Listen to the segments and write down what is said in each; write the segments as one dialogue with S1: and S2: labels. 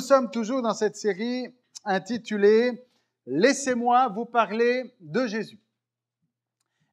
S1: nous sommes toujours dans cette série intitulée Laissez-moi vous parler de Jésus.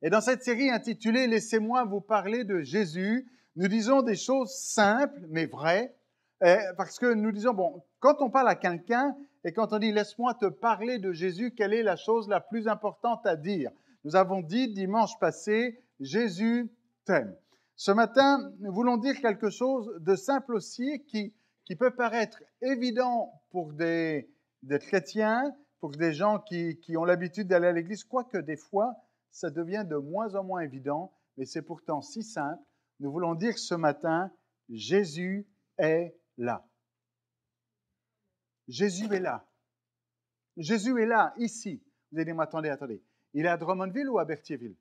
S1: Et dans cette série intitulée Laissez-moi vous parler de Jésus, nous disons des choses simples mais vraies, euh, parce que nous disons, bon, quand on parle à quelqu'un et quand on dit Laisse-moi te parler de Jésus, quelle est la chose la plus importante à dire Nous avons dit dimanche passé, Jésus t'aime. Ce matin, nous voulons dire quelque chose de simple aussi qui qui peut paraître évident pour des, des chrétiens, pour des gens qui, ont l'habitude d'aller à l'église, quoique des fois, ça devient de moins en moins évident, mais c'est pourtant si simple. Nous voulons dire ce matin, Jésus est là. Jésus est là. Jésus est là, ici. Vous allez m'attendre, attendez, attendez. Il est à Drummondville ou à Berthierville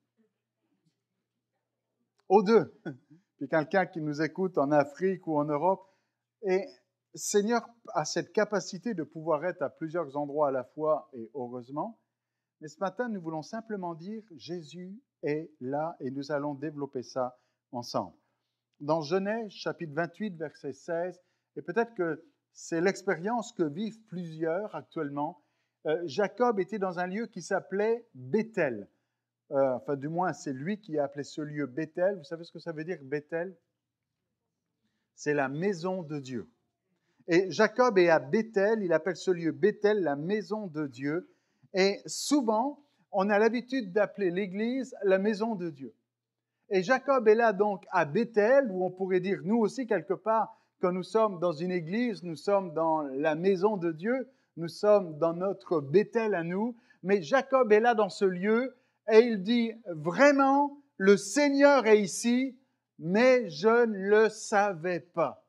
S1: Aux deux. Puis quelqu'un qui nous écoute en Afrique ou en Europe, et Seigneur a cette capacité de pouvoir être à plusieurs endroits à la fois, et heureusement. Mais ce matin, nous voulons simplement dire Jésus est là et nous allons développer ça ensemble. Dans Genèse chapitre 28, verset 16, et peut-être que c'est l'expérience que vivent plusieurs actuellement, euh, Jacob était dans un lieu qui s'appelait Bethel. Euh, enfin, du moins, c'est lui qui a appelé ce lieu Bethel. Vous savez ce que ça veut dire, Bethel c'est la maison de Dieu. Et Jacob est à Bethel, il appelle ce lieu Bethel la maison de Dieu. Et souvent, on a l'habitude d'appeler l'Église la maison de Dieu. Et Jacob est là donc à Bethel, où on pourrait dire nous aussi quelque part, quand nous sommes dans une église, nous sommes dans la maison de Dieu, nous sommes dans notre Bethel à nous. Mais Jacob est là dans ce lieu et il dit vraiment, le Seigneur est ici, mais je ne le savais pas.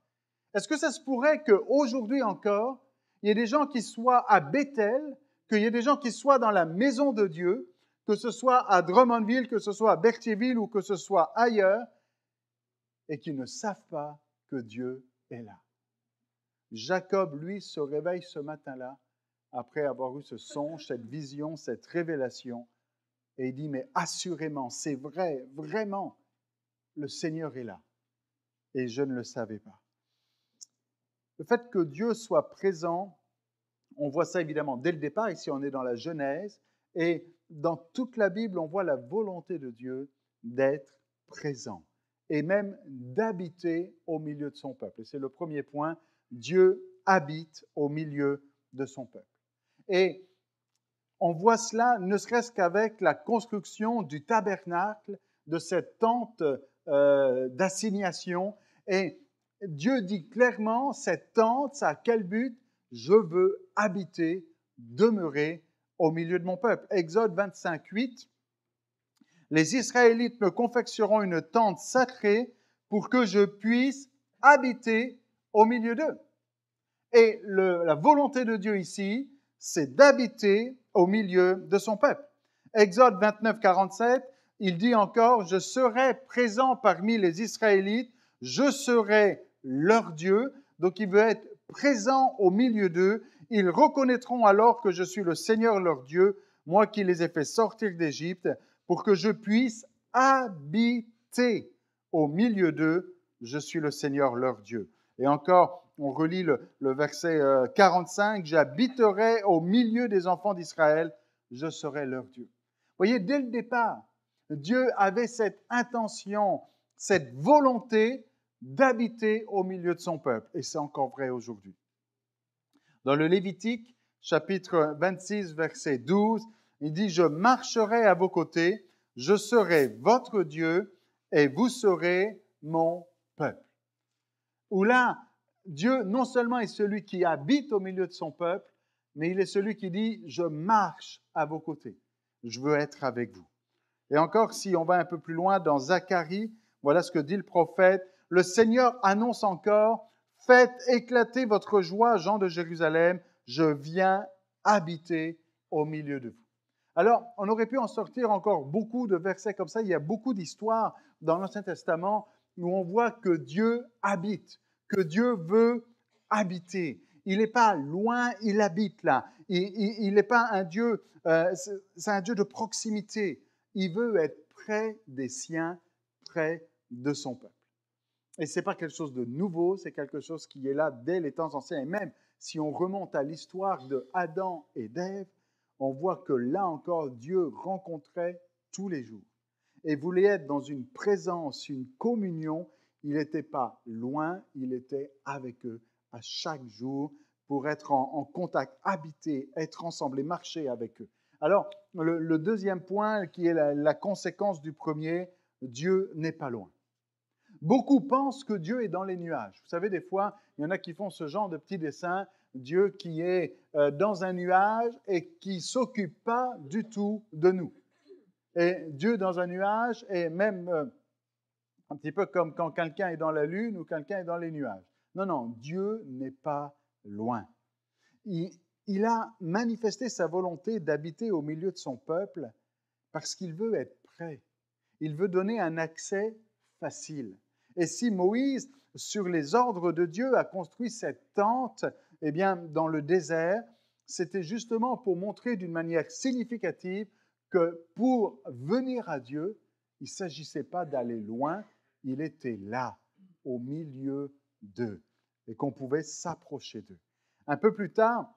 S1: Est-ce que ça se pourrait qu'aujourd'hui encore, il y ait des gens qui soient à Bethel, qu'il y ait des gens qui soient dans la maison de Dieu, que ce soit à Drummondville, que ce soit à Berthierville ou que ce soit ailleurs, et qui ne savent pas que Dieu est là. Jacob, lui, se réveille ce matin-là, après avoir eu ce songe, cette vision, cette révélation, et il dit, mais assurément, c'est vrai, vraiment, le Seigneur est là. Et je ne le savais pas. Le fait que Dieu soit présent, on voit ça évidemment dès le départ, ici on est dans la Genèse, et dans toute la Bible, on voit la volonté de Dieu d'être présent et même d'habiter au milieu de son peuple. Et c'est le premier point, Dieu habite au milieu de son peuple. Et on voit cela ne serait-ce qu'avec la construction du tabernacle, de cette tente euh, d'assignation. Et Dieu dit clairement, cette tente, ça a quel but Je veux habiter, demeurer au milieu de mon peuple. Exode 25, 8. Les Israélites me confectionneront une tente sacrée pour que je puisse habiter au milieu d'eux. Et la volonté de Dieu ici, c'est d'habiter au milieu de son peuple. Exode 29, 47, il dit encore, je serai présent parmi les Israélites, je serai leur Dieu. Donc il veut être présent au milieu d'eux. Ils reconnaîtront alors que je suis le Seigneur leur Dieu, moi qui les ai fait sortir d'Égypte, pour que je puisse habiter au milieu d'eux. Je suis le Seigneur leur Dieu. Et encore, on relit le, verset 45, euh, J'habiterai au milieu des enfants d'Israël, je serai leur Dieu. Vous voyez, dès le départ, Dieu avait cette intention, cette volonté d'habiter au milieu de son peuple. Et c'est encore vrai aujourd'hui. Dans le Lévitique, chapitre 26, verset 12, il dit, Je marcherai à vos côtés, je serai votre Dieu et vous serez mon peuple. Où là, Dieu, non seulement est celui qui habite au milieu de son peuple, mais il est celui qui dit, je marche à vos côtés, je veux être avec vous. Et encore, si on va un peu plus loin dans Zacharie, voilà ce que dit le prophète. Le Seigneur annonce encore, faites éclater votre joie, gens de Jérusalem, je viens habiter au milieu de vous. Alors, on aurait pu en sortir encore beaucoup de versets comme ça. Il y a beaucoup d'histoires dans l'Ancien Testament où on voit que Dieu habite, que Dieu veut habiter. Il n'est pas loin, il habite là. Il n'est pas un Dieu, euh, c'est un Dieu de proximité. Il veut être près des siens, près de son peuple. Et ce n'est pas quelque chose de nouveau, c'est quelque chose qui est là dès les temps anciens. Et même si on remonte à l'histoire de Adam et d'Ève, on voit que là encore, Dieu rencontrait tous les jours. Et voulait être dans une présence, une communion. Il n'était pas loin, il était avec eux à chaque jour pour être en, en contact, habiter, être ensemble et marcher avec eux. Alors, le, deuxième point qui est la, conséquence du premier, Dieu n'est pas loin. Beaucoup pensent que Dieu est dans les nuages. Vous savez, des fois, il y en a qui font ce genre de petits dessins, Dieu qui est euh, dans un nuage et qui s'occupe pas du tout de nous. Et Dieu dans un nuage est même euh, un petit peu comme quand quelqu'un est dans la lune ou quelqu'un est dans les nuages. Non, non, Dieu n'est pas loin. Il, il a manifesté sa volonté d'habiter au milieu de son peuple parce qu'il veut être prêt. Il veut donner un accès facile. Et si Moïse, sur les ordres de Dieu, a construit cette tente, eh bien, dans le désert, c'était justement pour montrer d'une manière significative que pour venir à Dieu, il ne s'agissait pas d'aller loin, il était là, au milieu d'eux, et qu'on pouvait s'approcher d'eux. Un peu plus tard,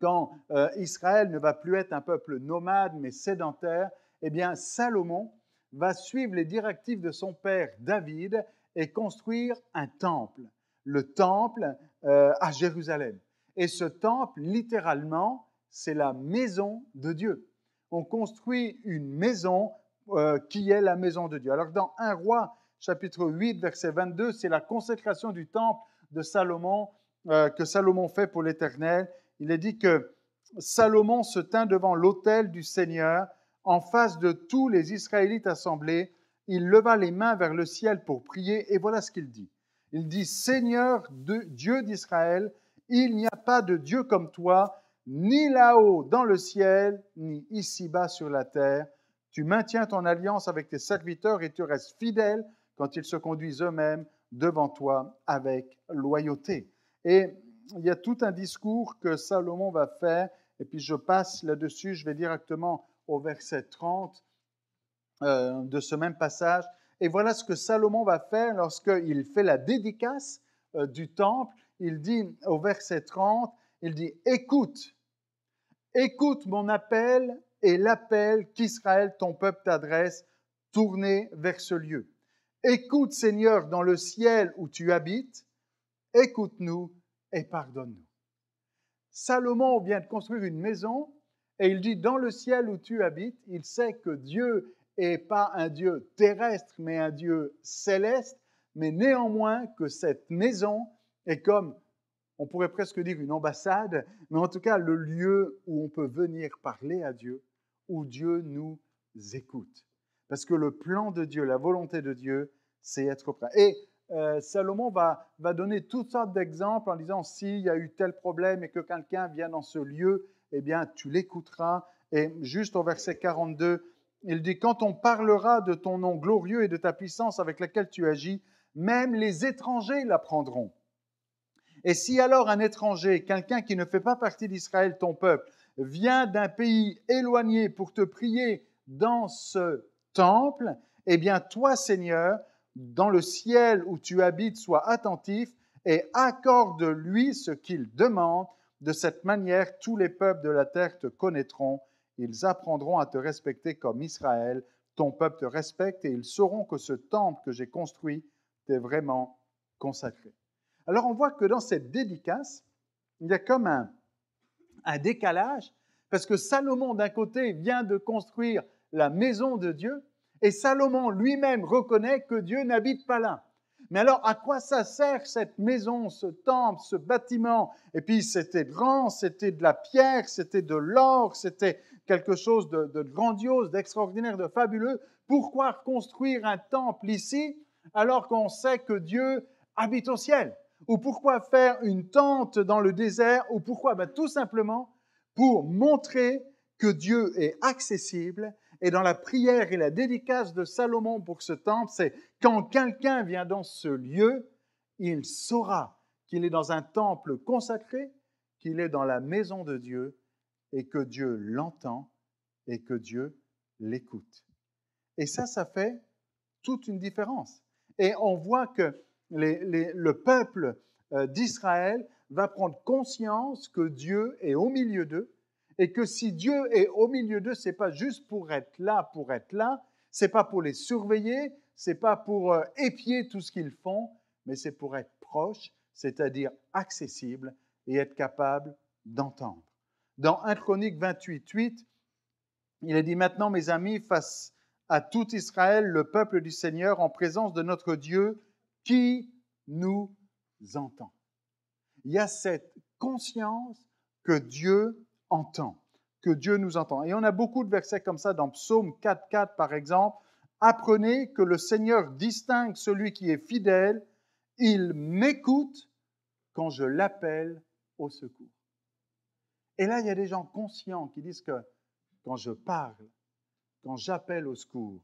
S1: quand euh, Israël ne va plus être un peuple nomade mais sédentaire, eh bien Salomon va suivre les directives de son père David et construire un temple, le temple euh, à Jérusalem. Et ce temple, littéralement, c'est la maison de Dieu. On construit une maison euh, qui est la maison de Dieu. Alors dans 1 roi chapitre 8 verset 22, c'est la consécration du temple de Salomon que Salomon fait pour l'Éternel il est dit que Salomon se tint devant l'autel du Seigneur, en face de tous les Israélites assemblés. Il leva les mains vers le ciel pour prier, et voilà ce qu'il dit. Il dit, Seigneur Dieu d'Israël, il n'y a pas de Dieu comme toi, ni là-haut dans le ciel, ni ici-bas sur la terre. Tu maintiens ton alliance avec tes serviteurs et tu restes fidèle quand ils se conduisent eux-mêmes devant toi avec loyauté. Et il y a tout un discours que Salomon va faire, et puis je passe là-dessus, je vais directement au verset 30 euh, de ce même passage. Et voilà ce que Salomon va faire lorsqu'il fait la dédicace euh, du temple. Il dit au verset 30, il dit, écoute, écoute mon appel et l'appel qu'Israël, ton peuple, t'adresse, tournez vers ce lieu. Écoute, Seigneur, dans le ciel où tu habites, écoute-nous et pardonne-nous. Salomon vient de construire une maison et il dit, dans le ciel où tu habites, il sait que Dieu est pas un Dieu terrestre, mais un Dieu céleste, mais néanmoins que cette maison est comme, on pourrait presque dire une ambassade, mais en tout cas le lieu où on peut venir parler à Dieu, où Dieu nous écoute. Parce que le plan de Dieu, la volonté de Dieu, c'est être prêt. Et euh, Salomon va, va, donner toutes sortes d'exemples en disant s'il y a eu tel problème et que quelqu'un vient dans ce lieu, eh bien, tu l'écouteras. Et juste au verset 42, il dit Quand on parlera de ton nom glorieux et de ta puissance avec laquelle tu agis, même les étrangers l'apprendront. Et si alors un étranger, quelqu'un qui ne fait pas partie d'Israël, ton peuple, vient d'un pays éloigné pour te prier dans ce temple, eh bien, toi, Seigneur, dans le ciel où tu habites sois attentif et accorde-lui ce qu'il demande. De cette manière, tous les peuples de la terre te connaîtront. Ils apprendront à te respecter comme Israël. Ton peuple te respecte et ils sauront que ce temple que j'ai construit t'est vraiment consacré. Alors on voit que dans cette dédicace, il y a comme un décalage, parce que Salomon, d'un côté, vient de construire la maison de Dieu, et Salomon lui-même reconnaît que Dieu n'habite pas là. Mais alors, à quoi ça sert cette maison, ce temple, ce bâtiment Et puis, c'était grand, c'était de la pierre, c'était de l'or, c'était quelque chose de, grandiose, d'extraordinaire, de fabuleux. Pourquoi construire un temple ici alors qu'on sait que Dieu habite au ciel Ou pourquoi faire une tente dans le désert Ou pourquoi ben, Tout simplement pour montrer que Dieu est accessible et dans la prière et la dédicace de Salomon pour ce temple, c'est quand quelqu'un vient dans ce lieu, il saura qu'il est dans un temple consacré, qu'il est dans la maison de Dieu et que Dieu l'entend et que Dieu l'écoute. Et ça, ça fait toute une différence. Et on voit que le peuple euh, d'Israël va prendre conscience que Dieu est au milieu d'eux, et que si Dieu est au milieu d'eux, c'est pas juste pour être là, pour être là, c'est pas pour les surveiller, c'est pas pour euh, épier tout ce qu'ils font, mais c'est pour être proche, c'est-à-dire accessible et être capable d'entendre. Dans 1 Chronique 28.8, il est dit maintenant, mes amis, face à tout Israël, le peuple du Seigneur, en présence de notre Dieu, qui nous entend. Il y a cette conscience que Dieu entend, que Dieu nous entend. Et on a beaucoup de versets comme ça dans Psaume 4.4, par exemple. Apprenez que le Seigneur distingue celui qui est fidèle. Il m'écoute quand je l'appelle au secours. Et là, il y a des gens conscients qui disent que quand je parle, quand j'appelle au secours,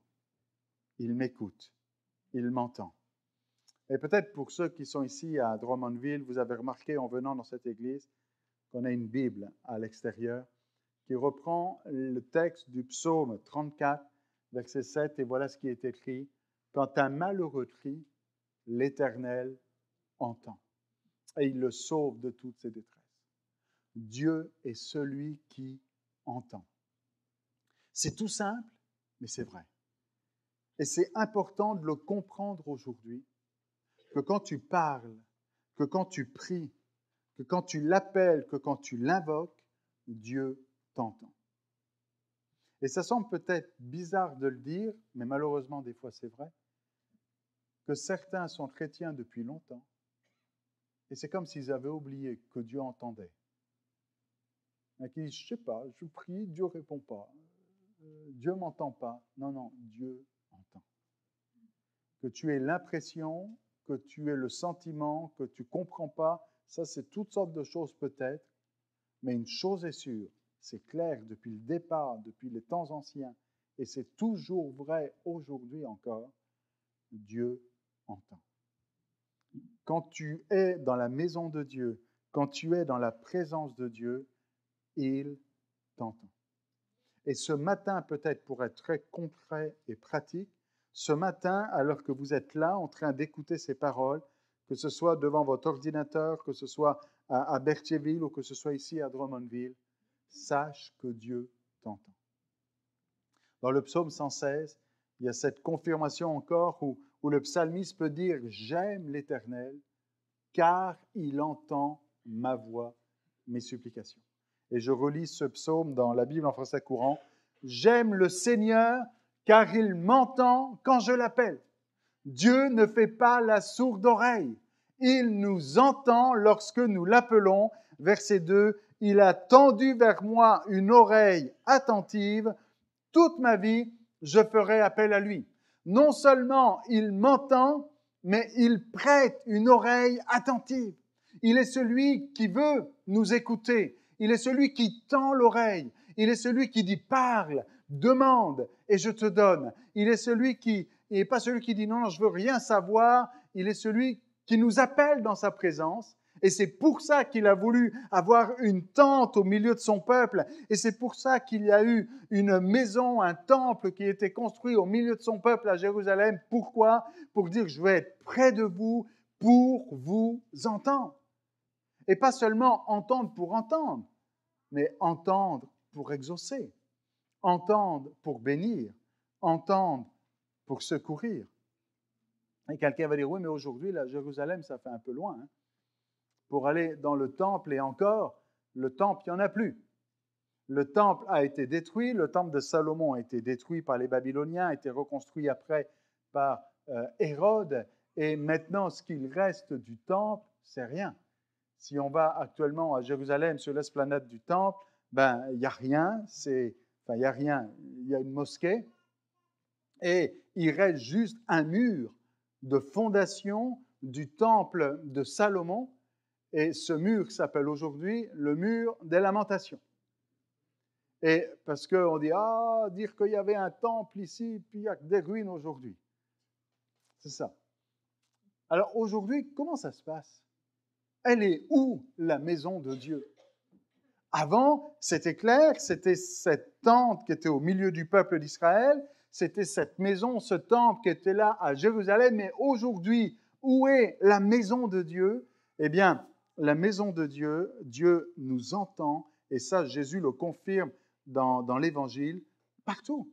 S1: il m'écoute, il m'entend. Et peut-être pour ceux qui sont ici à Drummondville, vous avez remarqué en venant dans cette église qu'on a une Bible à l'extérieur qui reprend le texte du psaume 34, verset 7, et voilà ce qui est écrit. Quand un malheureux crie, l'Éternel entend, et il le sauve de toutes ses détresses. Dieu est celui qui entend. C'est tout simple, mais c'est vrai. Et c'est important de le comprendre aujourd'hui, que quand tu parles, que quand tu pries, que quand tu l'appelles, que quand tu l'invoques, Dieu t'entend. Et ça semble peut-être bizarre de le dire, mais malheureusement des fois c'est vrai, que certains sont chrétiens depuis longtemps, et c'est comme s'ils avaient oublié que Dieu entendait. qui disent, je sais pas, je prie, Dieu répond pas, euh, Dieu m'entend pas. Non, non, Dieu entend. Que tu aies l'impression, que tu aies le sentiment, que tu comprends pas, ça, c'est toutes sortes de choses peut-être, mais une chose est sûre, c'est clair depuis le départ, depuis les temps anciens, et c'est toujours vrai aujourd'hui encore, Dieu entend. Quand tu es dans la maison de Dieu, quand tu es dans la présence de Dieu, il t'entend. Et ce matin, peut-être pour être très concret et pratique, ce matin, alors que vous êtes là en train d'écouter ces paroles, que ce soit devant votre ordinateur, que ce soit à, Berthierville ou que ce soit ici à Drummondville, sache que Dieu t'entend. Dans le psaume 116, il y a cette confirmation encore où, où le psalmiste peut dire J'aime l'Éternel, car il entend ma voix, mes supplications. Et je relis ce psaume dans la Bible en français courant J'aime le Seigneur, car il m'entend quand je l'appelle. Dieu ne fait pas la sourde oreille. Il nous entend lorsque nous l'appelons. Verset 2, Il a tendu vers moi une oreille attentive. Toute ma vie, je ferai appel à lui. Non seulement il m'entend, mais il prête une oreille attentive. Il est celui qui veut nous écouter. Il est celui qui tend l'oreille. Il est celui qui dit parle, demande et je te donne. Il est celui qui il n'est pas celui qui dit non, non, je veux rien savoir. Il est celui qui nous appelle dans sa présence. Et c'est pour ça qu'il a voulu avoir une tente au milieu de son peuple. Et c'est pour ça qu'il y a eu une maison, un temple qui était construit au milieu de son peuple à Jérusalem. Pourquoi Pour dire, je vais être près de vous pour vous entendre. Et pas seulement entendre pour entendre, mais entendre pour exaucer, entendre pour bénir, entendre pour secourir. Et quelqu'un va dire, oui, mais aujourd'hui, la Jérusalem, ça fait un peu loin. Hein. Pour aller dans le temple, et encore, le temple, il n'y en a plus. Le temple a été détruit, le temple de Salomon a été détruit par les Babyloniens, a été reconstruit après par euh, Hérode, et maintenant, ce qu'il reste du temple, c'est rien. Si on va actuellement à Jérusalem, sur l'esplanade du temple, ben, il y a rien, c'est, enfin, il n'y a rien, il y a une mosquée, et il reste juste un mur de fondation du temple de Salomon. Et ce mur s'appelle aujourd'hui le mur des lamentations. Et parce qu'on dit, ah, dire qu'il y avait un temple ici, puis il y a des ruines aujourd'hui. C'est ça. Alors aujourd'hui, comment ça se passe Elle est où la maison de Dieu Avant, c'était clair, c'était cette tente qui était au milieu du peuple d'Israël, c'était cette maison, ce temple qui était là à Jérusalem. Mais aujourd'hui, où est la maison de Dieu Eh bien, la maison de Dieu, Dieu nous entend, et ça, Jésus le confirme dans, l'Évangile, partout.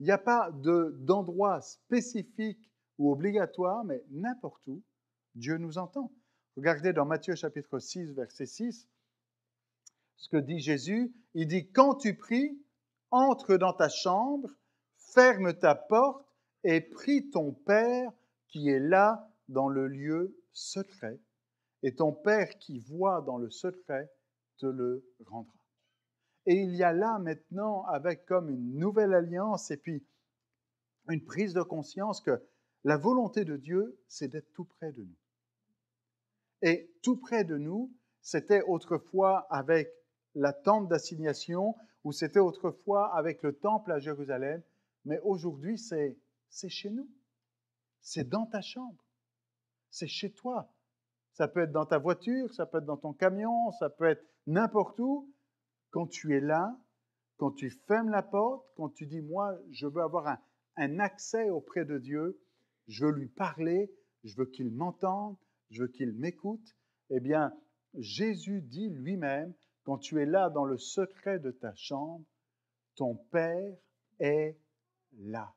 S1: Il n'y a pas d'endroit spécifique ou obligatoire, mais n'importe où, Dieu nous entend. Regardez dans Matthieu chapitre 6, verset 6, ce que dit Jésus. Il dit, quand tu pries, entre dans ta chambre ferme ta porte et prie ton Père qui est là dans le lieu secret. Et ton Père qui voit dans le secret te le rendra. Et il y a là maintenant, avec comme une nouvelle alliance et puis une prise de conscience que la volonté de Dieu, c'est d'être tout près de nous. Et tout près de nous, c'était autrefois avec la tente d'assignation, ou c'était autrefois avec le temple à Jérusalem, mais aujourd'hui, c'est chez nous. C'est dans ta chambre. C'est chez toi. Ça peut être dans ta voiture, ça peut être dans ton camion, ça peut être n'importe où. Quand tu es là, quand tu fermes la porte, quand tu dis, moi, je veux avoir un, accès auprès de Dieu, je veux lui parler, je veux qu'il m'entende, je veux qu'il m'écoute, eh bien, Jésus dit lui-même, quand tu es là dans le secret de ta chambre, ton Père est là.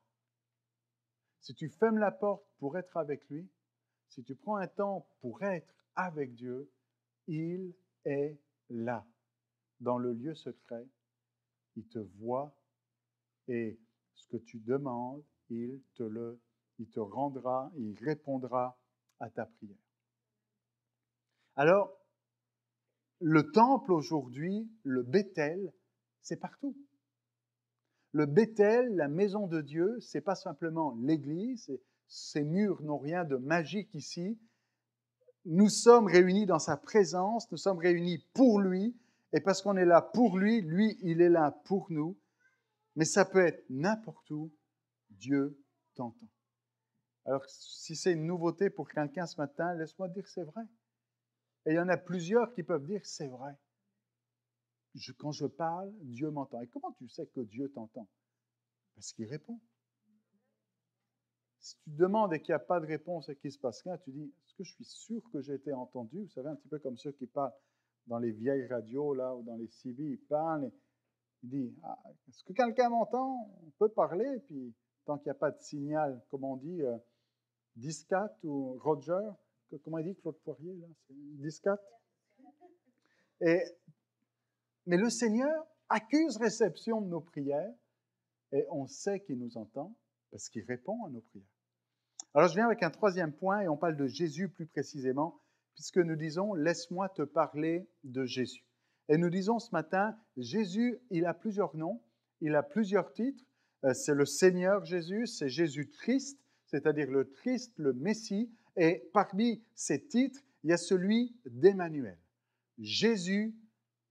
S1: Si tu fermes la porte pour être avec lui, si tu prends un temps pour être avec Dieu, il est là, dans le lieu secret. Il te voit et ce que tu demandes, il te le il te rendra, il répondra à ta prière. Alors, le temple aujourd'hui, le Bethel, c'est partout. Le Bethel, la maison de Dieu, c'est pas simplement l'église, ces murs n'ont rien de magique ici. Nous sommes réunis dans sa présence, nous sommes réunis pour lui, et parce qu'on est là pour lui, lui, il est là pour nous. Mais ça peut être n'importe où, Dieu t'entend. Alors, si c'est une nouveauté pour quelqu'un ce matin, laisse-moi dire c'est vrai. Et il y en a plusieurs qui peuvent dire c'est vrai quand je parle, Dieu m'entend. Et comment tu sais que Dieu t'entend Parce qu'il répond. Si tu demandes et qu'il n'y a pas de réponse et qu'il ne se passe rien, tu dis, est-ce que je suis sûr que j'ai été entendu Vous savez, un petit peu comme ceux qui parlent dans les vieilles radios, là, ou dans les CB, ils parlent, et ils disent, ah, est-ce que quelqu'un m'entend On peut parler, puis tant qu'il n'y a pas de signal, comme on dit, euh, Discat ou Roger, comment il dit Claude Poirier, là Discat et mais le Seigneur accuse réception de nos prières et on sait qu'il nous entend parce qu'il répond à nos prières. Alors je viens avec un troisième point et on parle de Jésus plus précisément puisque nous disons laisse-moi te parler de Jésus. Et nous disons ce matin, Jésus, il a plusieurs noms, il a plusieurs titres. Euh, c'est le Seigneur Jésus, c'est Jésus triste, c'est-à-dire le triste, le Messie. Et parmi ces titres, il y a celui d'Emmanuel. Jésus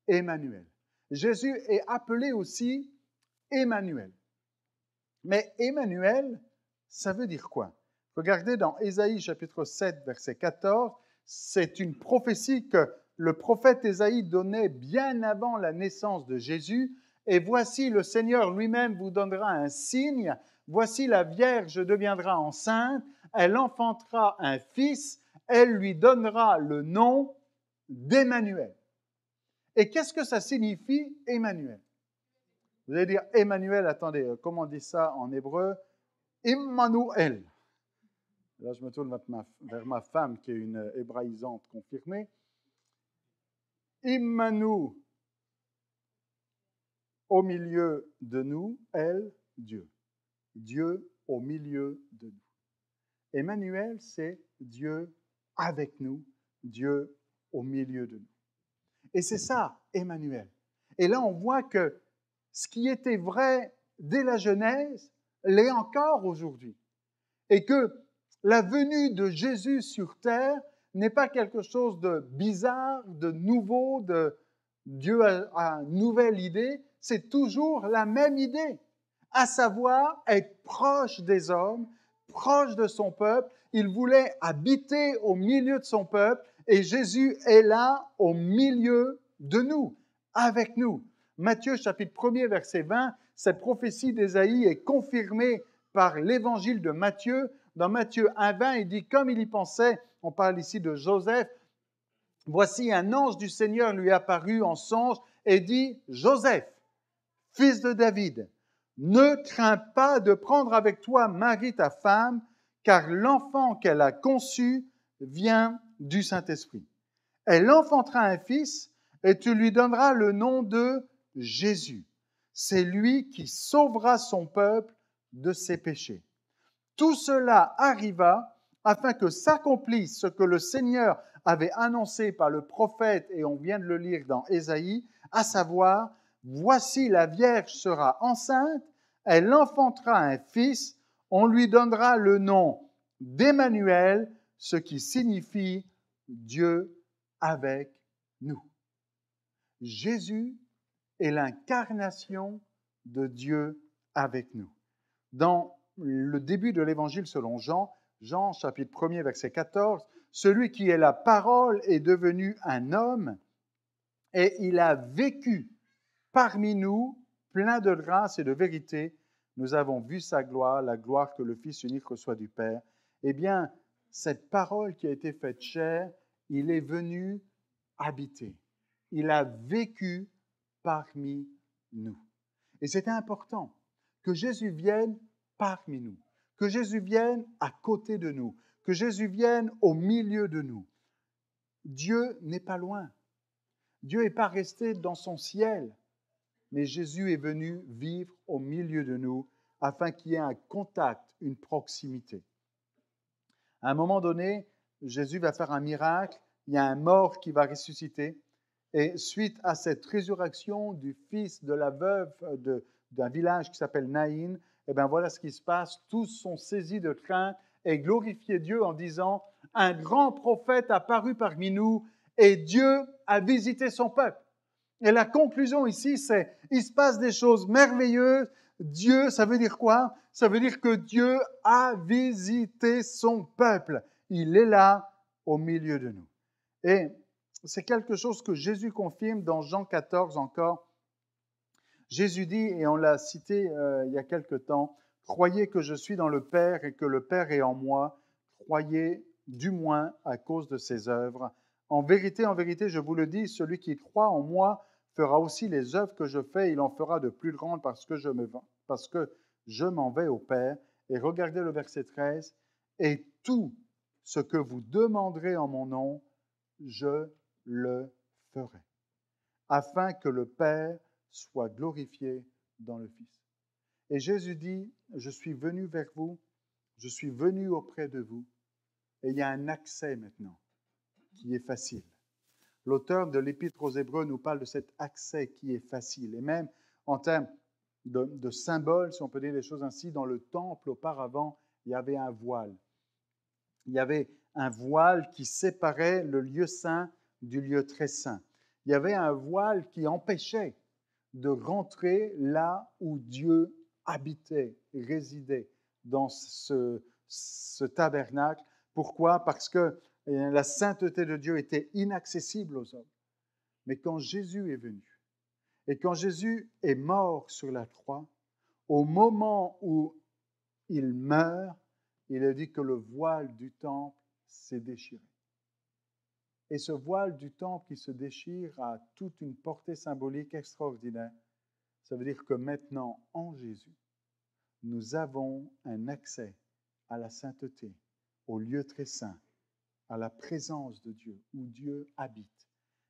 S1: Emmanuel. Jésus est appelé aussi Emmanuel. Mais Emmanuel, ça veut dire quoi Regardez dans Ésaïe chapitre 7, verset 14, c'est une prophétie que le prophète Ésaïe donnait bien avant la naissance de Jésus. Et voici, le Seigneur lui-même vous donnera un signe. Voici, la Vierge deviendra enceinte, elle enfantera un fils, elle lui donnera le nom d'Emmanuel. Et qu'est-ce que ça signifie Emmanuel Vous allez dire Emmanuel, attendez, euh, comment on dit ça en hébreu Immanuel. Là, je me tourne vers ma femme qui est une hébraïsante confirmée. Immanuel. au milieu de nous, elle, Dieu. Dieu au milieu de nous. Emmanuel, c'est Dieu avec nous, Dieu au milieu de nous. Et c'est ça, Emmanuel. Et là, on voit que ce qui était vrai dès la Genèse l'est encore aujourd'hui. Et que la venue de Jésus sur terre n'est pas quelque chose de bizarre, de nouveau, de Dieu a, une nouvelle idée, c'est toujours la même idée, à savoir être proche des hommes, proche de son peuple. Il voulait habiter au milieu de son peuple et Jésus est là au milieu de nous, avec nous. Matthieu chapitre 1 verset 20, cette prophétie d'Ésaïe est confirmée par l'évangile de Matthieu. Dans Matthieu 1, 20, il dit, comme il y pensait, on parle ici de Joseph, voici un ange du Seigneur lui apparut en songe et dit, Joseph, fils de David, ne crains pas de prendre avec toi Marie ta femme, car l'enfant qu'elle a conçu vient du Saint-Esprit. Elle enfantera un fils et tu lui donneras le nom de Jésus. C'est lui qui sauvera son peuple de ses péchés. Tout cela arriva afin que s'accomplisse ce que le Seigneur avait annoncé par le prophète, et on vient de le lire dans Ésaïe, à savoir, voici la Vierge sera enceinte, elle enfantera un fils, on lui donnera le nom d'Emmanuel, ce qui signifie Dieu avec nous. Jésus est l'incarnation de Dieu avec nous. Dans le début de l'évangile selon Jean, Jean chapitre 1 verset 14, celui qui est la parole est devenu un homme et il a vécu parmi nous plein de grâce et de vérité. Nous avons vu sa gloire, la gloire que le Fils unique reçoit du Père. Eh bien, cette parole qui a été faite chère, il est venu habiter. Il a vécu parmi nous. Et c'était important que Jésus vienne parmi nous, que Jésus vienne à côté de nous, que Jésus vienne au milieu de nous. Dieu n'est pas loin. Dieu n'est pas resté dans son ciel, mais Jésus est venu vivre au milieu de nous afin qu'il y ait un contact, une proximité. À un moment donné, Jésus va faire un miracle, il y a un mort qui va ressusciter. Et suite à cette résurrection du fils de la veuve euh, d'un village qui s'appelle Naïn, et eh bien voilà ce qui se passe. Tous sont saisis de crainte et glorifient Dieu en disant Un grand prophète a paru parmi nous et Dieu a visité son peuple. Et la conclusion ici, c'est Il se passe des choses merveilleuses, Dieu, ça veut dire quoi Ça veut dire que Dieu a visité son peuple. Il est là au milieu de nous. Et c'est quelque chose que Jésus confirme dans Jean 14 encore. Jésus dit, et on l'a cité euh, il y a quelque temps, Croyez que je suis dans le Père et que le Père est en moi. Croyez du moins à cause de ses œuvres. En vérité, en vérité, je vous le dis, celui qui croit en moi fera aussi les œuvres que je fais, il en fera de plus grandes parce que je me, parce que je m'en vais au Père. Et regardez le verset 13, et tout ce que vous demanderez en mon nom, je le ferai, afin que le Père soit glorifié dans le Fils. Et Jésus dit, je suis venu vers vous, je suis venu auprès de vous, et il y a un accès maintenant qui est facile l'auteur de l'Épître aux Hébreux nous parle de cet accès qui est facile. Et même en termes de, symboles, si on peut dire les choses ainsi, dans le temple auparavant, il y avait un voile. Il y avait un voile qui séparait le lieu saint du lieu très saint. Il y avait un voile qui empêchait de rentrer là où Dieu habitait, résidait, dans ce tabernacle. Pourquoi Parce que la sainteté de Dieu était inaccessible aux hommes. Mais quand Jésus est venu, et quand Jésus est mort sur la croix, au moment où il meurt, il est dit que le voile du temple s'est déchiré. Et ce voile du temple qui se déchire a toute une portée symbolique extraordinaire. Ça veut dire que maintenant, en Jésus, nous avons un accès à la sainteté, au lieu très saint, à la présence de Dieu, où Dieu habite.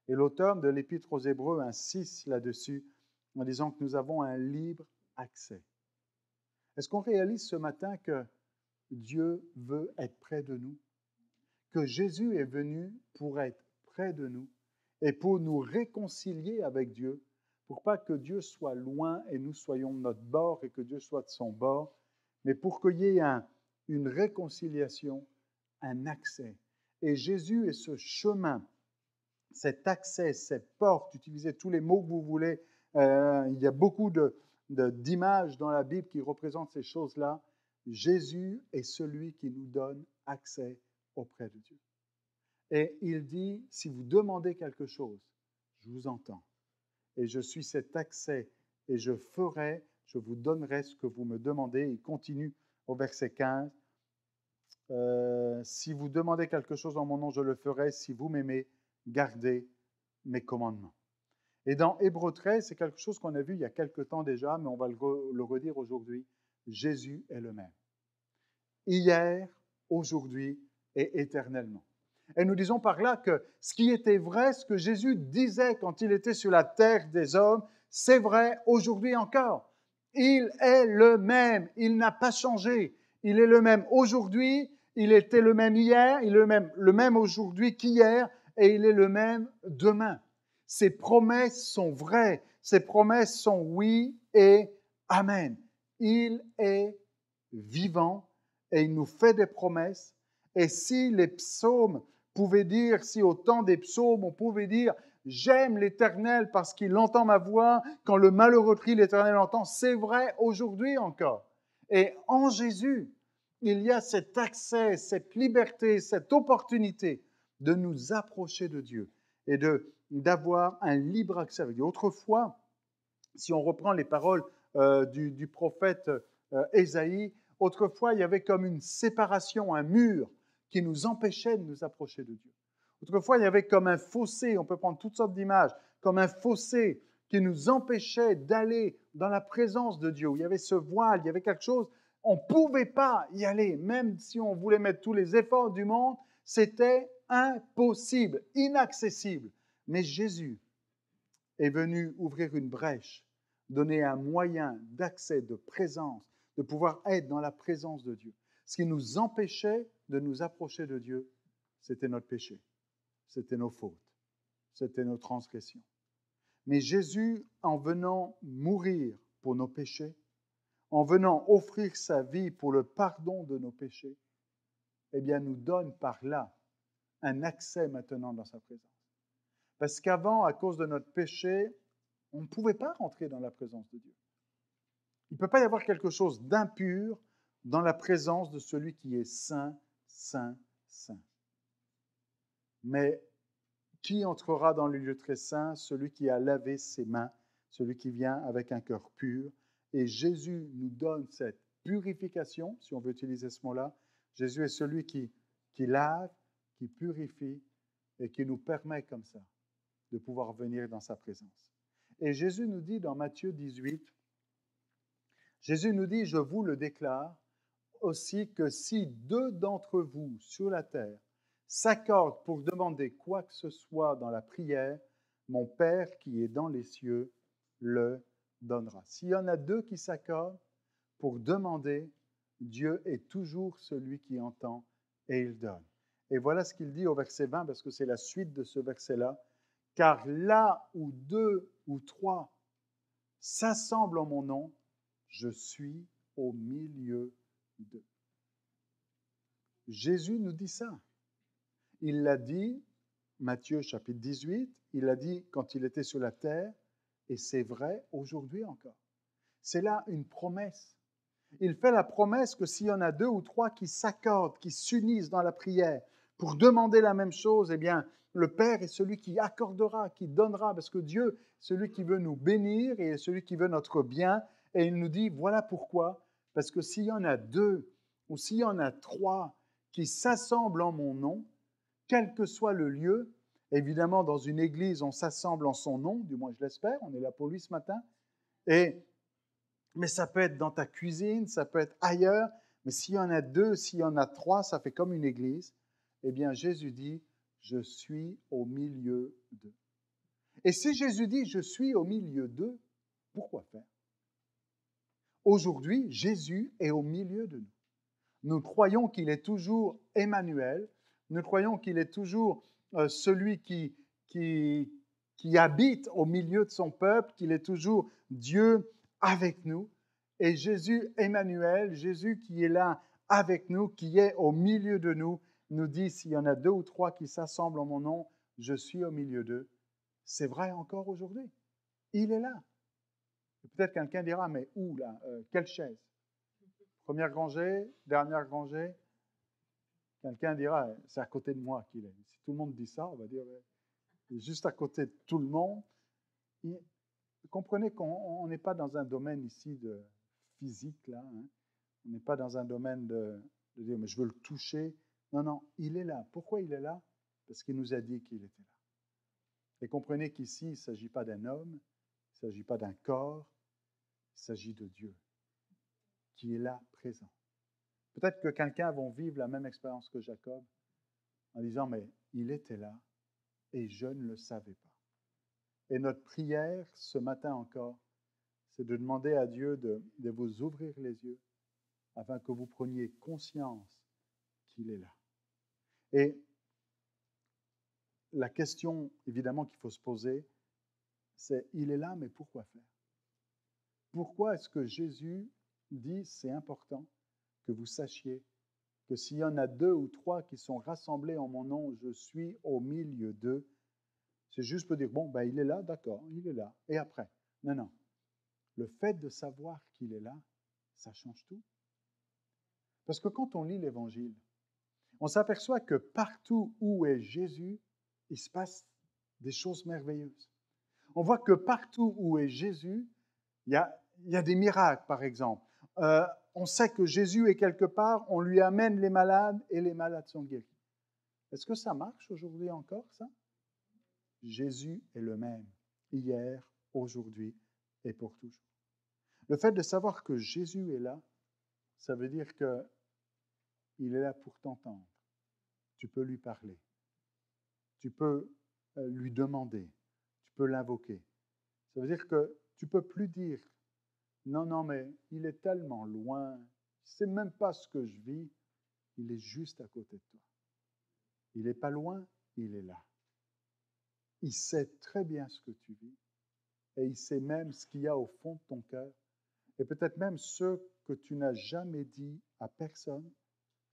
S1: Et l'auteur de l'Épître aux Hébreux insiste là-dessus en disant que nous avons un libre accès. Est-ce qu'on réalise ce matin que Dieu veut être près de nous, que Jésus est venu pour être près de nous et pour nous réconcilier avec Dieu, pour pas que Dieu soit loin et nous soyons de notre bord et que Dieu soit de son bord, mais pour qu'il y ait une réconciliation, un accès et Jésus est ce chemin, cet accès, cette porte, utilisez tous les mots que vous voulez. Euh, il y a beaucoup de, d'images dans la Bible qui représentent ces choses-là. Jésus est celui qui nous donne accès auprès de Dieu. Et il dit, si vous demandez quelque chose, je vous entends. Et je suis cet accès et je ferai, je vous donnerai ce que vous me demandez. Il continue au verset 15. Euh, si vous demandez quelque chose en mon nom, je le ferai. Si vous m'aimez, gardez mes commandements. Et dans Hébreu 13, c'est quelque chose qu'on a vu il y a quelque temps déjà, mais on va le redire aujourd'hui. Jésus est le même. Hier, aujourd'hui et éternellement. Et nous disons par là que ce qui était vrai, ce que Jésus disait quand il était sur la terre des hommes, c'est vrai aujourd'hui encore. Il est le même, il n'a pas changé. Il est le même aujourd'hui, il était le même hier, il est le même, le même aujourd'hui qu'hier, et il est le même demain. Ses promesses sont vraies, ses promesses sont oui et amen. Il est vivant et il nous fait des promesses. Et si les psaumes pouvaient dire, si au temps des psaumes on pouvait dire, J'aime l'Éternel parce qu'il entend ma voix. Quand le malheureux crie, l'Éternel entend. C'est vrai aujourd'hui encore. Et en Jésus, il y a cet accès, cette liberté, cette opportunité de nous approcher de Dieu et de d'avoir un libre accès avec Dieu. Autrefois, si on reprend les paroles euh, du, prophète euh, Ésaïe, autrefois il y avait comme une séparation, un mur qui nous empêchait de nous approcher de Dieu. Autrefois, il y avait comme un fossé, on peut prendre toutes sortes d'images, comme un fossé qui nous empêchait d'aller dans la présence de Dieu, il y avait ce voile, il y avait quelque chose on ne pouvait pas y aller, même si on voulait mettre tous les efforts du monde, c'était impossible, inaccessible. Mais Jésus est venu ouvrir une brèche, donner un moyen d'accès, de présence, de pouvoir être dans la présence de Dieu. Ce qui nous empêchait de nous approcher de Dieu, c'était notre péché, c'était nos fautes, c'était nos transgressions. Mais Jésus, en venant mourir pour nos péchés, en venant offrir sa vie pour le pardon de nos péchés, eh bien, nous donne par là un accès maintenant dans sa présence. Parce qu'avant, à cause de notre péché, on ne pouvait pas rentrer dans la présence de Dieu. Il ne peut pas y avoir quelque chose d'impur dans la présence de celui qui est saint, saint, saint. Mais qui entrera dans le lieu très saint Celui qui a lavé ses mains, celui qui vient avec un cœur pur, et Jésus nous donne cette purification, si on veut utiliser ce mot-là. Jésus est celui qui, qui lave, qui purifie et qui nous permet comme ça de pouvoir venir dans sa présence. Et Jésus nous dit dans Matthieu 18, Jésus nous dit, je vous le déclare, aussi que si deux d'entre vous sur la terre s'accordent pour demander quoi que ce soit dans la prière, mon Père qui est dans les cieux le donnera. S'il y en a deux qui s'accordent pour demander, Dieu est toujours celui qui entend et il donne. Et voilà ce qu'il dit au verset 20, parce que c'est la suite de ce verset-là. Car là où deux ou trois s'assemblent en mon nom, je suis au milieu d'eux. Jésus nous dit ça. Il l'a dit, Matthieu chapitre 18, il l'a dit quand il était sur la terre, et c'est vrai aujourd'hui encore. C'est là une promesse. Il fait la promesse que s'il y en a deux ou trois qui s'accordent, qui s'unissent dans la prière pour demander la même chose, eh bien, le Père est celui qui accordera, qui donnera, parce que Dieu, celui qui veut nous bénir et celui qui veut notre bien, et il nous dit, voilà pourquoi, parce que s'il y en a deux ou s'il y en a trois qui s'assemblent en mon nom, quel que soit le lieu, Évidemment, dans une église, on s'assemble en son nom, du moins je l'espère, on est là pour lui ce matin. Et, mais ça peut être dans ta cuisine, ça peut être ailleurs, mais s'il y en a deux, s'il y en a trois, ça fait comme une église. Eh bien, Jésus dit, je suis au milieu d'eux. Et si Jésus dit, je suis au milieu d'eux, pourquoi faire Aujourd'hui, Jésus est au milieu de nous. Nous croyons qu'il est toujours Emmanuel, nous croyons qu'il est toujours euh, celui qui, habite au milieu de son peuple, qu'il est toujours Dieu avec nous. Et Jésus Emmanuel, Jésus qui est là avec nous, qui est au milieu de nous, nous dit, s'il y en a deux ou trois qui s'assemblent en mon nom, je suis au milieu d'eux. C'est vrai encore aujourd'hui. Il est là. Peut-être quelqu'un dira, mais où là euh, Quelle chaise Première rangée Dernière rangée Quelqu'un dira, eh, c'est à côté de moi qu'il est. Si tout le monde dit ça, on va dire, ben, il est juste à côté de tout le monde. Et comprenez qu'on n'est pas dans un domaine ici de physique, là. Hein. On n'est pas dans un domaine de, de dire, mais je veux le toucher. Non, non, il est là. Pourquoi il est là Parce qu'il nous a dit qu'il était là. Et comprenez qu'ici, il ne s'agit pas d'un homme, il ne s'agit pas d'un corps, il s'agit de Dieu qui est là présent. Peut-être que quelqu'un va vivre la même expérience que Jacob en disant, mais il était là et je ne le savais pas. Et notre prière ce matin encore, c'est de demander à Dieu de, vous ouvrir les yeux afin que vous preniez conscience qu'il est là. Et la question, évidemment, qu'il faut se poser, c'est, il est là, mais pourquoi faire Pourquoi est-ce que Jésus dit, c'est important que vous sachiez que s'il y en a deux ou trois qui sont rassemblés en mon nom, je suis au milieu d'eux. C'est juste pour dire, bon, ben, il est là, d'accord, il est là. Et après, non, non. Le fait de savoir qu'il est là, ça change tout. Parce que quand on lit l'Évangile, on s'aperçoit que partout où est Jésus, il se passe des choses merveilleuses. On voit que partout où est Jésus, il il y a des miracles, par exemple. Euh, on sait que Jésus est quelque part, on lui amène les malades et les malades sont guéris. Est-ce que ça marche aujourd'hui encore, ça Jésus est le même, hier, aujourd'hui et pour toujours. Le fait de savoir que Jésus est là, ça veut dire que il est là pour t'entendre. Tu peux lui parler. Tu peux euh, lui demander. Tu peux l'invoquer. Ça veut dire que tu peux plus dire non, non, mais il est tellement loin, il ne sait même pas ce que je vis, il est juste à côté de toi. Il n'est pas loin, il est là. Il sait très bien ce que tu vis et il sait même ce qu'il y a au fond de ton cœur et peut-être même ce que tu n'as jamais dit à personne,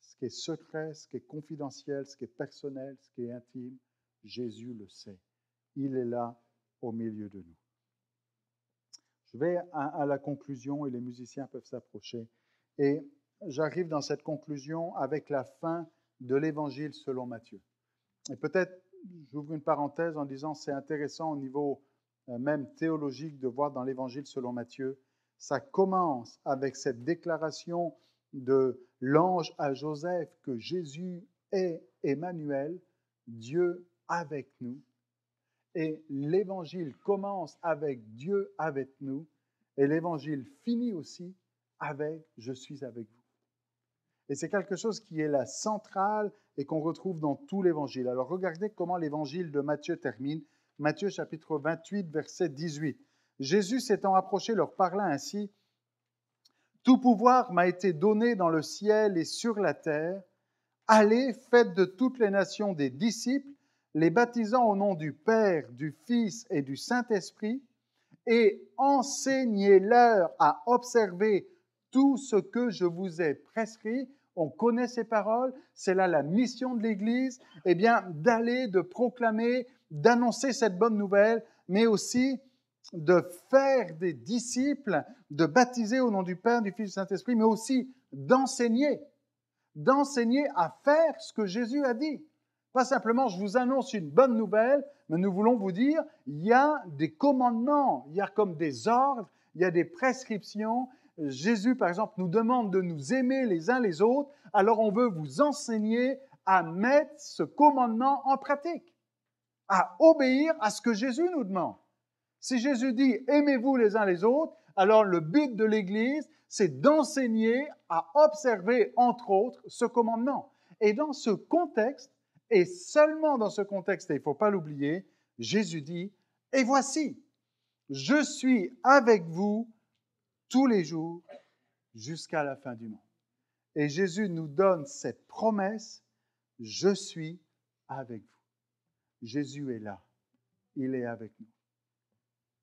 S1: ce qui est secret, ce qui est confidentiel, ce qui est personnel, ce qui est intime. Jésus le sait. Il est là au milieu de nous. Je vais à, la conclusion et les musiciens peuvent s'approcher. Et j'arrive dans cette conclusion avec la fin de l'évangile selon Matthieu. Et peut-être, j'ouvre une parenthèse en disant, c'est intéressant au niveau euh, même théologique de voir dans l'évangile selon Matthieu, ça commence avec cette déclaration de l'ange à Joseph que Jésus est Emmanuel, Dieu avec nous. Et l'évangile commence avec Dieu avec nous. Et l'évangile finit aussi avec Je suis avec vous. Et c'est quelque chose qui est la centrale et qu'on retrouve dans tout l'évangile. Alors regardez comment l'évangile de Matthieu termine. Matthieu chapitre 28, verset 18. Jésus s'étant approché leur parla ainsi. Tout pouvoir m'a été donné dans le ciel et sur la terre. Allez, faites de toutes les nations des disciples les baptisant au nom du Père, du Fils et du Saint-Esprit, et enseignez-leur à observer tout ce que je vous ai prescrit. On connaît ces paroles, c'est là la mission de l'Église, eh bien, d'aller, de proclamer, d'annoncer cette bonne nouvelle, mais aussi de faire des disciples, de baptiser au nom du Père, du Fils, et du Saint-Esprit, mais aussi d'enseigner, d'enseigner à faire ce que Jésus a dit. Pas simplement je vous annonce une bonne nouvelle, mais nous voulons vous dire, il y a des commandements, il y a comme des ordres, il y a des prescriptions. Jésus, par exemple, nous demande de nous aimer les uns les autres, alors on veut vous enseigner à mettre ce commandement en pratique, à obéir à ce que Jésus nous demande. Si Jésus dit aimez-vous les uns les autres, alors le but de l'Église, c'est d'enseigner à observer, entre autres, ce commandement. Et dans ce contexte, et seulement dans ce contexte, et il ne faut pas l'oublier, Jésus dit, et voici, je suis avec vous tous les jours jusqu'à la fin du monde. Et Jésus nous donne cette promesse, je suis avec vous. Jésus est là, il est avec nous.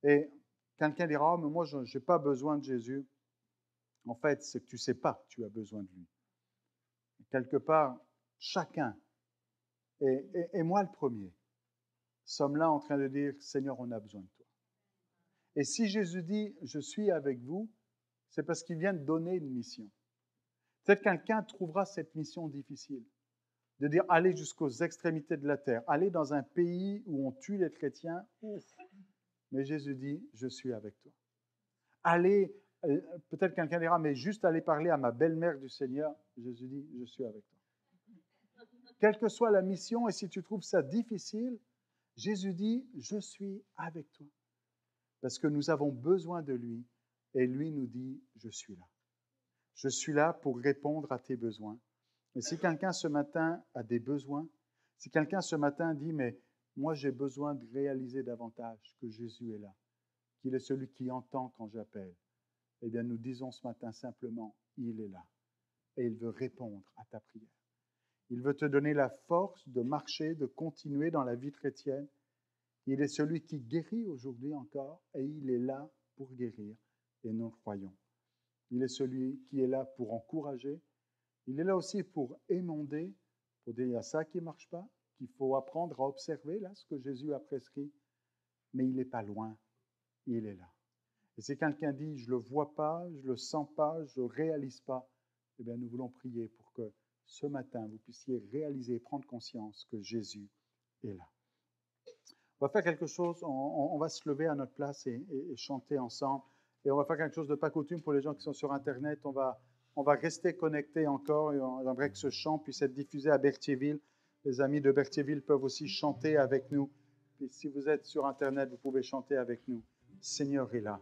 S1: Et quelqu'un dira, oh, mais moi, je n'ai pas besoin de Jésus. En fait, ce que tu ne sais pas tu as besoin de lui. Quelque part, chacun et, moi le premier, sommes là en train de dire, Seigneur, on a besoin de toi. Et si Jésus dit, je suis avec vous, c'est parce qu'il vient de donner une mission. Peut-être quelqu'un trouvera cette mission difficile, de dire, allez jusqu'aux extrémités de la terre, allez dans un pays où on tue les chrétiens. Mais Jésus dit, je suis avec toi. Allez, euh, peut-être quelqu'un dira, mais juste aller parler à ma belle-mère du Seigneur. Jésus dit, je suis avec toi. Quelle que soit la mission, et si tu trouves ça difficile, Jésus dit, je suis avec toi. Parce que nous avons besoin de lui, et lui nous dit, je suis là. Je suis là pour répondre à tes besoins. Et si quelqu'un ce matin a des besoins, si quelqu'un ce matin dit, mais moi j'ai besoin de réaliser davantage que Jésus est là, qu'il est celui qui entend quand j'appelle, eh bien nous disons ce matin simplement, il est là et il veut répondre à ta prière. Il veut te donner la force de marcher, de continuer dans la vie chrétienne. Il est celui qui guérit aujourd'hui encore et il est là pour guérir et nous croyons. Il est celui qui est là pour encourager. Il est là aussi pour émonder, pour dire il y a ça qui ne marche pas, qu'il faut apprendre à observer là ce que Jésus a prescrit. Mais il n'est pas loin, il est là. Et si quelqu'un dit je ne le vois pas, je ne le sens pas, je ne réalise pas, eh bien nous voulons prier ce matin, vous puissiez réaliser, et prendre conscience que Jésus est là. On va faire quelque chose, on, va se lever à notre place et, chanter ensemble. Et on va faire quelque chose de pas coutume pour les gens qui sont sur Internet. On va, on va rester connectés encore et on que ce chant puisse être diffusé à Berthierville. Les amis de Berthierville peuvent aussi chanter avec nous. Et si vous êtes sur Internet, vous pouvez chanter avec nous. Seigneur est là,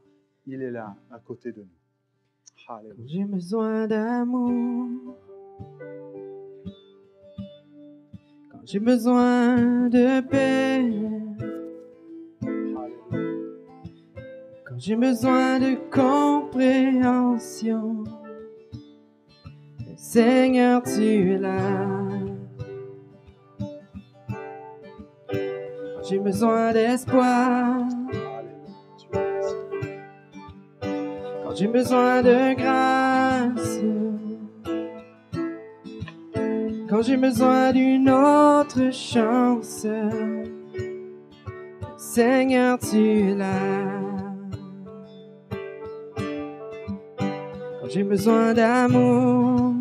S1: il est là à côté de nous.
S2: J'ai besoin d'amour. J'ai besoin de paix. Quand j'ai besoin de compréhension, Seigneur, tu es là. J'ai besoin d'espoir. Quand j'ai besoin de grâce. quand j'ai besoin d'une autre chance. Seigneur, tu l'as. Quand j'ai besoin d'amour,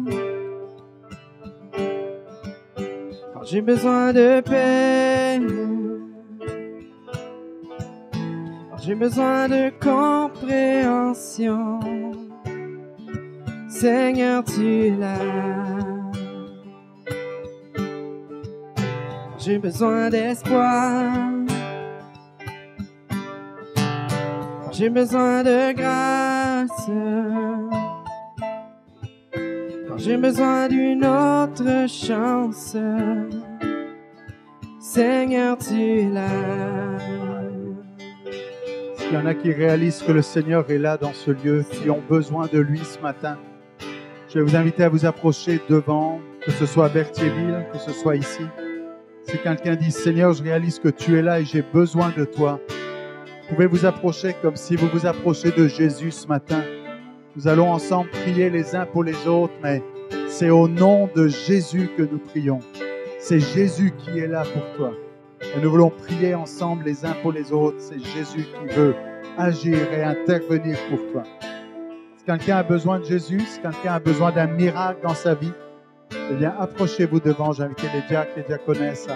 S2: quand j'ai besoin de paix, quand j'ai besoin de compréhension, Seigneur, tu l'as. j'ai besoin d'espoir. J'ai besoin de grâce. Quand j'ai besoin d'une autre chance, Seigneur, tu es là.
S1: S'il y en a qui réalisent que le Seigneur est là dans ce lieu, qui ont besoin de lui ce matin, je vais vous inviter à vous approcher devant, que ce soit à Berthierville, que ce soit ici. Si quelqu'un dit Seigneur, je réalise que tu es là et j'ai besoin de toi, vous pouvez vous approcher comme si vous vous approchez de Jésus ce matin. Nous allons ensemble prier les uns pour les autres, mais c'est au nom de Jésus que nous prions. C'est Jésus qui est là pour toi. Et nous voulons prier ensemble les uns pour les autres. C'est Jésus qui veut agir et intervenir pour toi. Si quelqu'un a besoin de Jésus, si quelqu'un a besoin d'un miracle dans sa vie, eh bien, approchez-vous devant. J'invite les diacres, les diaconesses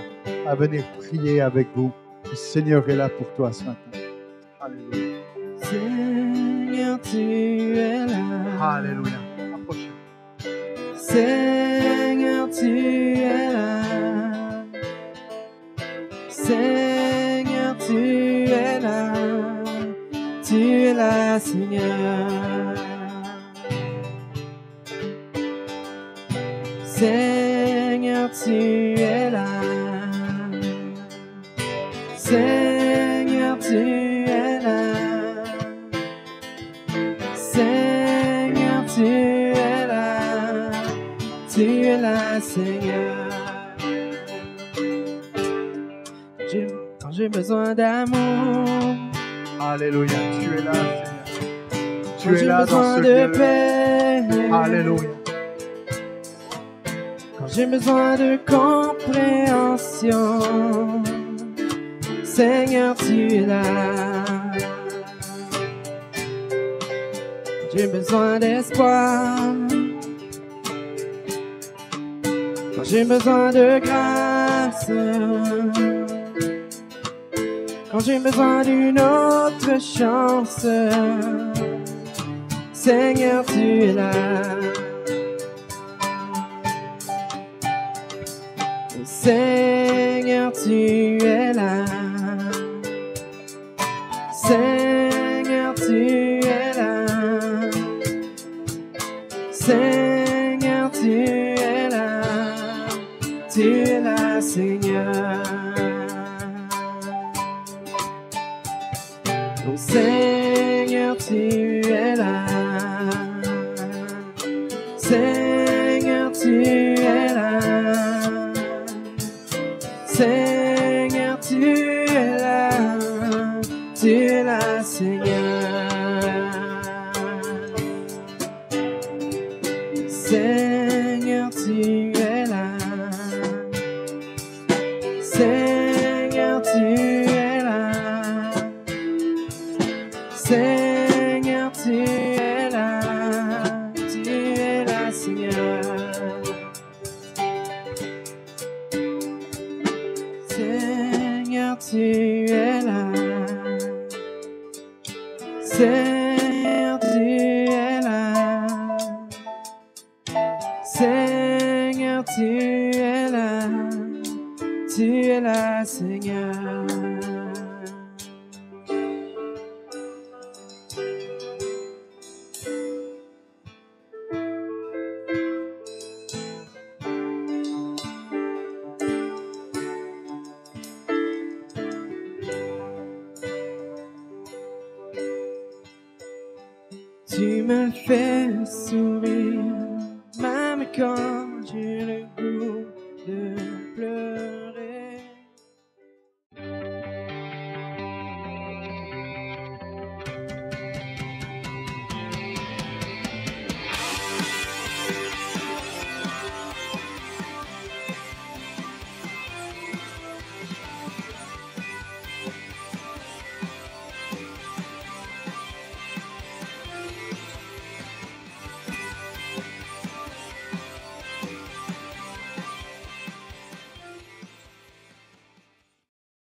S1: à, à venir prier avec vous. Le Seigneur est là pour toi ce matin.
S2: Alléluia. Seigneur, tu es là. Alléluia. approchez Seigneur, tu es là. Seigneur, tu es là. Tu es là, Seigneur. Seigneur, tu es là. Seigneur, tu es là. Seigneur, tu es là. Tu es là, Seigneur. Quand j'ai besoin d'amour.
S1: Alléluia, tu es là,
S2: Seigneur. Tu es là dans ce de paix. Alléluia. J'ai besoin de compréhension. Seigneur, tu es là. J'ai besoin d'espoir. J'ai besoin de grâce. Quand j'ai besoin d'une autre chance. Seigneur, tu es là. Seigneur, tu es. say